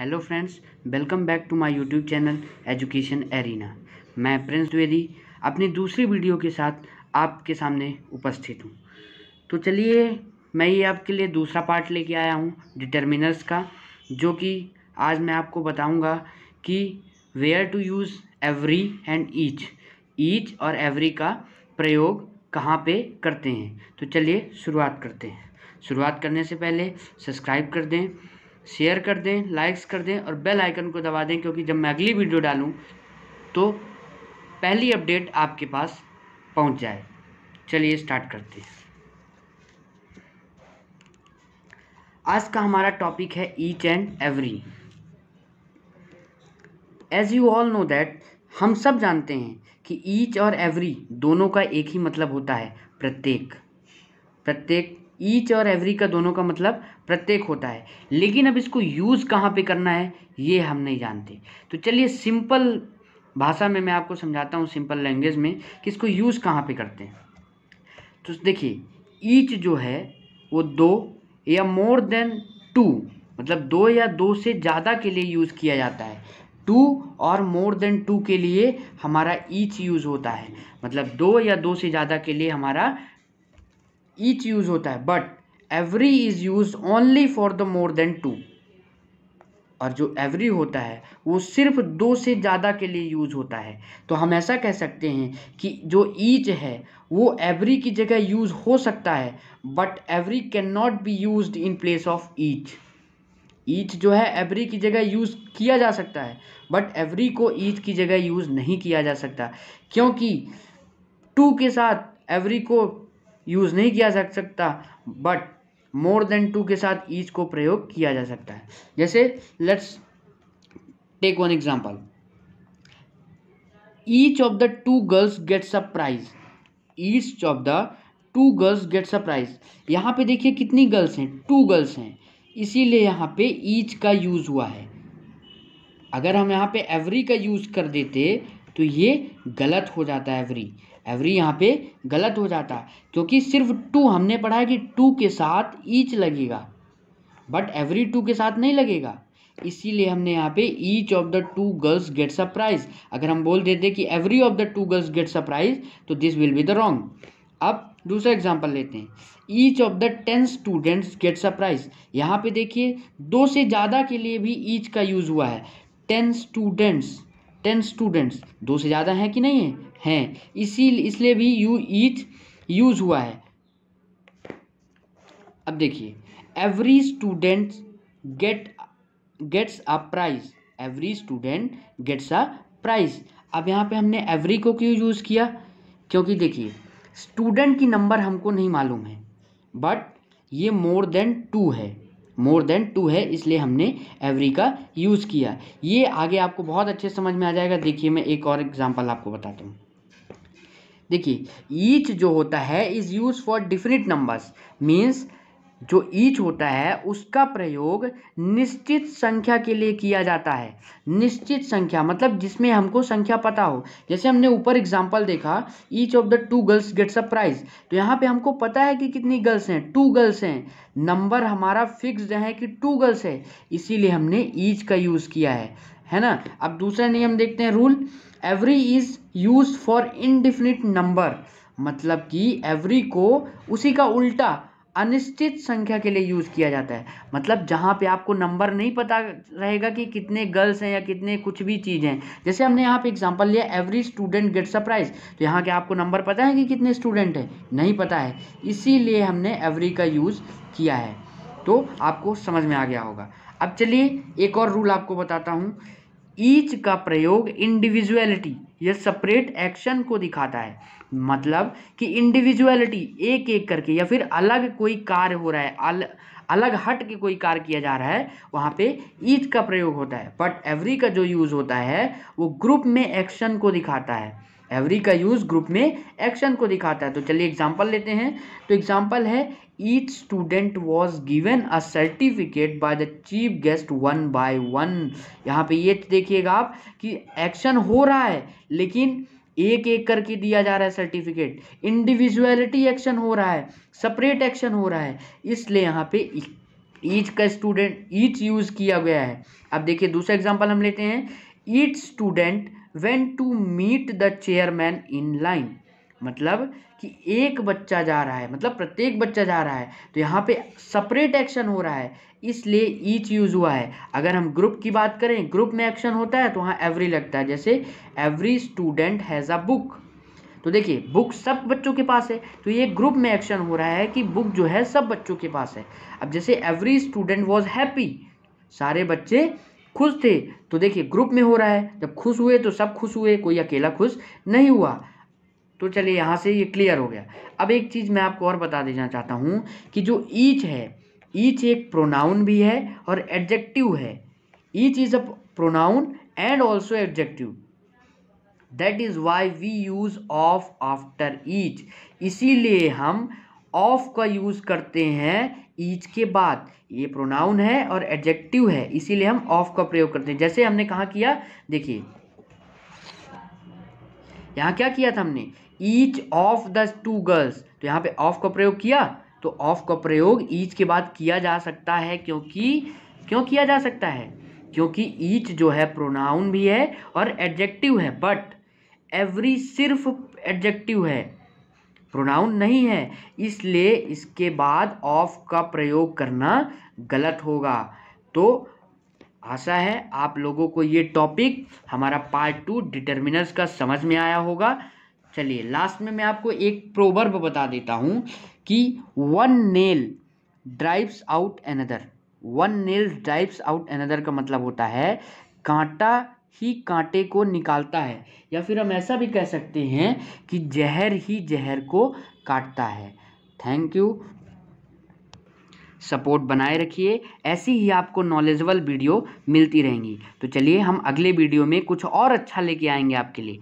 hello friends welcome back to my YouTube channel education arena मैं प्रिंस द्वेदी अपनी दूसरी video के साथ आपके सामने उपस्थित हूँ तो चलिए मैं ये आपके लिए दूसरा पार्ट लेके आया हूँ डिटर्मिनर्स का जो कि आज मैं आपको बताऊँगा कि where to use every and each each और एवरी का प्रयोग कहाँ पे करते हैं तो चलिए शुरुआत करते हैं शुरुआत करने से पहले सब्सक्राइब कर दें शेयर कर दें लाइक्स कर दें और बेल आइकन को दबा दें क्योंकि जब मैं अगली वीडियो डालूं तो पहली अपडेट आपके पास पहुंच जाए चलिए स्टार्ट करते हैं आज का हमारा टॉपिक है each and every as you all know that हम सब जानते हैं कि ईच और एवरी दोनों का एक ही मतलब होता है प्रत्येक प्रत्येक ईच और एवरी का दोनों का मतलब प्रत्येक होता है लेकिन अब इसको यूज़ कहाँ पे करना है ये हम नहीं जानते तो चलिए सिंपल भाषा में मैं आपको समझाता हूँ सिंपल लैंग्वेज में कि इसको यूज़ कहाँ पे करते हैं तो देखिए ईच जो है वो दो या मोर देन टू मतलब दो या दो से ज़्यादा के लिए यूज़ किया जाता है टू और मोर देन टू के लिए हमारा ईच यूज़ होता है मतलब दो या दो से ज़्यादा के लिए हमारा ईच यूज होता है but every is use only for the more than two और जो एवरी होता है वो सिर्फ दो से ज़्यादा के लिए यूज होता है तो हम ऐसा कह सकते हैं कि जो ईच है वो एवरी की जगह यूज हो सकता है but every can not be use in place of each each जो है एवरी की जगह यूज़ किया जा सकता है बट एवरी को ईच की जगह यूज़ नहीं किया जा सकता क्योंकि टू के साथ एवरी को यूज़ नहीं किया जा सकता बट मोर देन टू के साथ ईज को प्रयोग किया जा सकता है जैसे let's take one example each of the two girls gets a prize each of the two girls gets a prize यहाँ पे देखिए कितनी गर्ल्स हैं टू गर्ल्स हैं इसीलिए यहाँ पे ईच का यूज़ हुआ है अगर हम यहाँ पे एवरी का यूज़ कर देते तो ये गलत हो जाता है एवरी एवरी यहाँ पे गलत हो जाता है क्योंकि सिर्फ टू हमने पढ़ा है कि टू के साथ ईच लगेगा बट एवरी टू के साथ नहीं लगेगा इसीलिए हमने यहाँ पे each of the two girls gets a prize अगर हम बोल देते कि every of the two girls gets a prize तो this will be the wrong अब दूसरा एग्जाम्पल लेते हैं each of the ten students gets a prize यहाँ पे देखिए दो से ज़्यादा के लिए भी ईच का यूज़ हुआ है टेन स्टूडेंट्स टेन स्टूडेंट्स दो से ज़्यादा हैं कि नहीं है हैं इसी इसलिए भी यू ईच यूज हुआ है अब देखिए every student get gets a prize every student gets a prize अब यहाँ पे हमने एवरी को क्यों यूज़ किया क्योंकि देखिए स्टूडेंट की नंबर हमको नहीं मालूम है बट ये मोर देन टू है मोर देन टू है इसलिए हमने एवरी का यूज़ किया ये आगे आपको बहुत अच्छे समझ में आ जाएगा देखिए मैं एक और एग्जाम्पल आपको बताता हूँ देखिए ईच जो होता है is use for different numbers means जो ईच होता है उसका प्रयोग निश्चित संख्या के लिए किया जाता है निश्चित संख्या मतलब जिसमें हमको संख्या पता हो जैसे हमने ऊपर एग्जांपल देखा each of the two girls gets a prize तो यहाँ पे हमको पता है कि कितनी गर्ल्स हैं टू गर्ल्स हैं नंबर हमारा फिक्स्ड है कि टू गर्ल्स है इसीलिए हमने ईच का यूज़ किया है है ना अब दूसरा नियम देखते हैं rule every is use for indefinite number मतलब कि एवरी को उसी का उल्टा अनिश्चित संख्या के लिए यूज़ किया जाता है मतलब जहाँ पे आपको नंबर नहीं पता रहेगा कि कितने गर्ल्स हैं या कितने कुछ भी चीज़ हैं जैसे हमने यहाँ पे एग्जांपल लिया every student gets a prize तो यहाँ के आपको नंबर पता है कि कितने स्टूडेंट हैं नहीं पता है इसीलिए हमने एवरी का यूज़ किया है तो आपको समझ में आ गया होगा अब चलिए एक और रूल आपको बताता हूँ ईच का प्रयोग इंडिविजुअलिटी यह सेपरेट एक्शन को दिखाता है मतलब कि इंडिविजुअलिटी एक एक करके या फिर अलग कोई कार्य हो रहा है अल, अलग हट के कोई कार्य किया जा रहा है वहाँ पे ईच का प्रयोग होता है बट एवरी का जो यूज़ होता है वो ग्रुप में एक्शन को दिखाता है एवरी का यूज़ ग्रुप में एक्शन को दिखाता है तो चलिए एग्जाम्पल लेते हैं तो एग्जाम्पल है each student was given a certificate by the chief guest one by one यहाँ पे ये देखिएगा आप कि एक्शन हो रहा है लेकिन एक एक करके दिया जा रहा है सर्टिफिकेट इंडिविजुअलिटी एक्शन हो रहा है सेपरेट एक्शन हो रहा है इसलिए यहाँ पे ईच का स्टूडेंट ईच यूज़ किया गया है अब देखिए दूसरा एग्जाम्पल हम लेते हैं each student went to meet the chairman in line मतलब कि एक बच्चा जा रहा है मतलब प्रत्येक बच्चा जा रहा है तो यहाँ पे सेपरेट एक्शन हो रहा है इसलिए ईच यूज हुआ है अगर हम ग्रुप की बात करें ग्रुप में एक्शन होता है तो वहाँ एवरी लगता है जैसे every student has a book तो देखिए बुक सब बच्चों के पास है तो ये ग्रुप में एक्शन हो रहा है कि बुक जो है सब बच्चों के पास है अब जैसे एवरी स्टूडेंट वॉज हैप्पी सारे बच्चे खुश थे तो देखिए ग्रुप में हो रहा है जब खुश हुए तो सब खुश हुए कोई अकेला खुश नहीं हुआ तो चलिए यहाँ से ये क्लियर हो गया अब एक चीज़ मैं आपको और बता देना चाहता हूँ कि जो ईच है ईच एक प्रोनाउन भी है और एडजेक्टिव है each is a pronoun and also adjective that is why we use of after each इसीलिए हम ऑफ का यूज़ करते हैं ईच के बाद ये प्रोनाउन है और एडजेक्टिव है इसीलिए हम ऑफ का प्रयोग करते हैं जैसे हमने कहा किया देखिए यहां क्या किया था हमने each of the two girls तो यहाँ पे ऑफ का प्रयोग किया तो ऑफ का प्रयोग ईच के बाद किया जा सकता है क्योंकि क्यों किया जा सकता है क्योंकि ईच जो है प्रोनाउन भी है और एडजेक्टिव है बट एवरी सिर्फ एडजेक्टिव है प्रोनाउन नहीं है इसलिए इसके बाद ऑफ का प्रयोग करना गलत होगा तो आशा है आप लोगों को ये टॉपिक हमारा पार्ट टू डिटर्मिनर्स का समझ में आया होगा चलिए लास्ट में मैं आपको एक प्रोवर्ब बता देता हूँ कि one nail drives out another one nail drives out another का मतलब होता है कांटा ही कांटे को निकालता है या फिर हम ऐसा भी कह सकते हैं कि जहर ही जहर को काटता है थैंक यू सपोर्ट बनाए रखिए ऐसी ही आपको नॉलेजेबल वीडियो मिलती रहेंगी तो चलिए हम अगले वीडियो में कुछ और अच्छा लेके आएंगे आपके लिए